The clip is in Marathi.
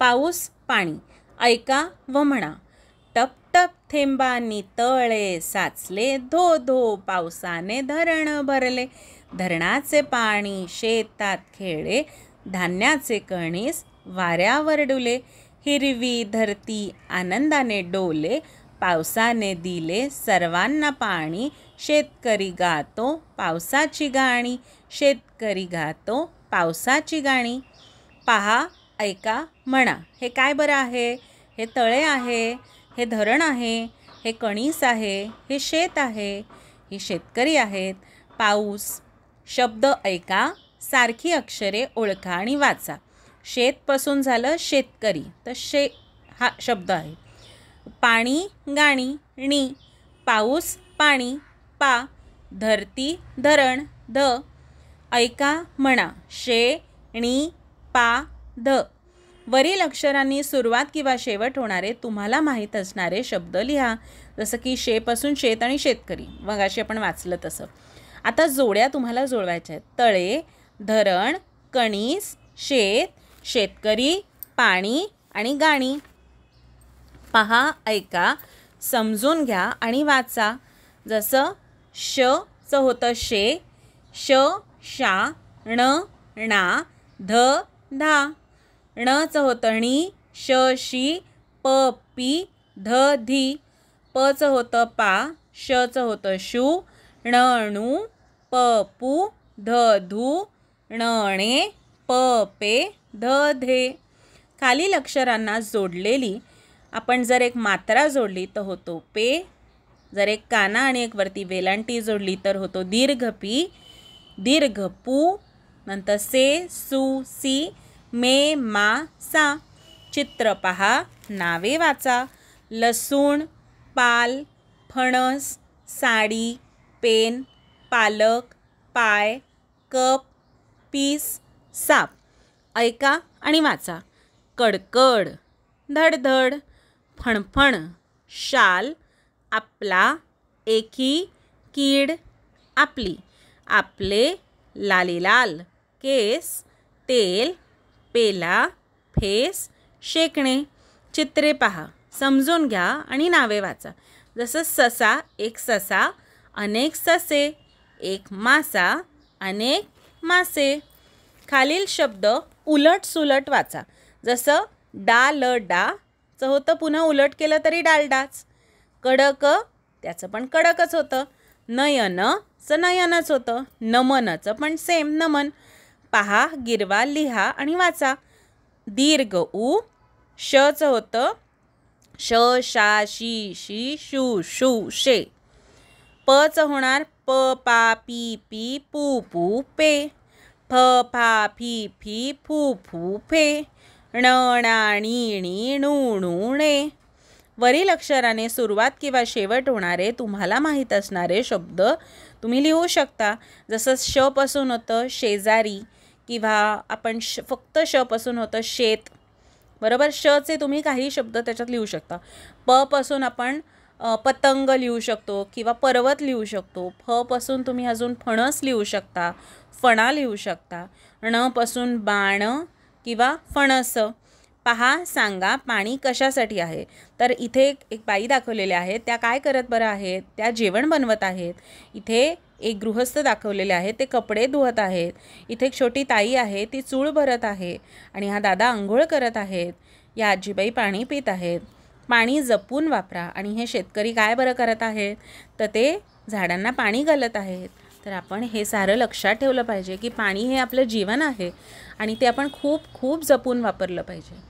पाऊस पाणी ऐका व म्हणा टप टप थेंबांनी तळे साचले धो धो पावसाने धरण भरले धरणाचे पाणी शेतात खेळे धान्याचे कणीस वाऱ्यावर डुले हिरवी धरती आनंदाने डोले पावसाने दिले सर्वांना पाणी शेतकरी गातो पावसाची गाणी शेतकरी गातो पावसाची गाणी पहा ऐका म्हणा हे काय बरं आहे हे तळे आहे हे धरण आहे हे कणीस आहे हे शेत आहे हे शेतकरी आहेत पाऊस शब्द ऐका सारखी अक्षरे ओळखा आणि वाचा शेतपासून झालं शेतकरी तर शे हा शब्द आहे पाणी गाणी णी पाऊस पाणी पा धरती धरण ध ऐका म्हणा शे णी पा ध वरील अक्षरांनी सुरुवात किंवा शेवट होणारे तुम्हाला माहीत असणारे शब्द लिहा जसं की शेप असून शेत आणि शेतकरी अशी आपण वाचलं तसं आता जोड्या तुम्हाला जुळवायच्या आहेत तळे धरण कणीस शेत शेतकरी पाणी आणि गाणी पहा ऐका समजून घ्या आणि वाचा जसं श चं होतं शे श शा ण ध धा णचं होतं णी श शी प पी ध धी पचं होतं पा शचं होतं शू ण णू प पू ध धू णे प पे ध धे खालील अक्षरांना जोडलेली आपण जर एक मात्रा जोडली तर होतो पे जर एक काना आणि एक वरती वेलांटी जोडली तर होतो दीर्घ पी दीर्घ पू नंतर से सु सी मे मा सा चित्र पहा नावे वाचा लसूण पाल फणस साडी पेन पालक पाय कप पीस साप ऐका आणि वाचा कडकड धडधड फणफण शाल आपला एकी कीड आपली आपले लालीलाल केस तेल पेला फेस शेकणे चित्रे पहा समजून घ्या आणि नावे वाचा जसं ससा एक ससा अनेक ससे एक मासा अनेक मासे खालील शब्द उलट सुलट वाचा जसं डा ल डाचं होतं पुन्हा उलट केलं तरी डाच, कडक त्याचं पण कडकच होतं नयनचं नयनच होतं नमनचं पण सेम नमन पहा गिरवा लिहा आणि वाचा दीर्घ उ शचं होतं श शा शी शी शू शू शे पचं होणार प पा पी पी पू पू पे फ फा फी फी फू फू फे ण णू णू णे वरील अक्षराने सुरुवात किंवा शेवट होणारे तुम्हाला माहीत असणारे शब्द तुम्ही लिहू शकता जसं श पासून होतं शेजारी किंवा आपण श फक्त शपासून होतं शेत बरोबर शचे तुम्ही काही शब्द त्याच्यात लिहू शकता पपासून आपण पतंग लिहू शकतो किंवा पर्वत लिहू शकतो फपासून तुम्ही अजून फणस लिहू शकता फणा लिहू शकता णपासून बाण किंवा फणस पहा सांगा पाणी कशासाठी आहे तर इथे एक बाई दाखवलेल्या आहेत त्या काय करत बरं आहेत त्या जेवण बनवत आहेत इथे एक गृहस्थ दाखवलेले आहे ते कपडे धुवत आहेत इथे एक छोटी ताई आहे ती चूळ भरत आहे आणि हा दादा आंघोळ करत आहेत या आजीबाई पाणी पित आहेत पाणी जपून वापरा आणि हे शेतकरी काय बरं करत आहेत तर ते झाडांना पाणी घालत आहेत तर आपण हे सारं लक्षात ठेवलं पाहिजे की पाणी हे आपलं जीवन आहे आणि ते आपण खूप खूप जपून वापरलं पाहिजे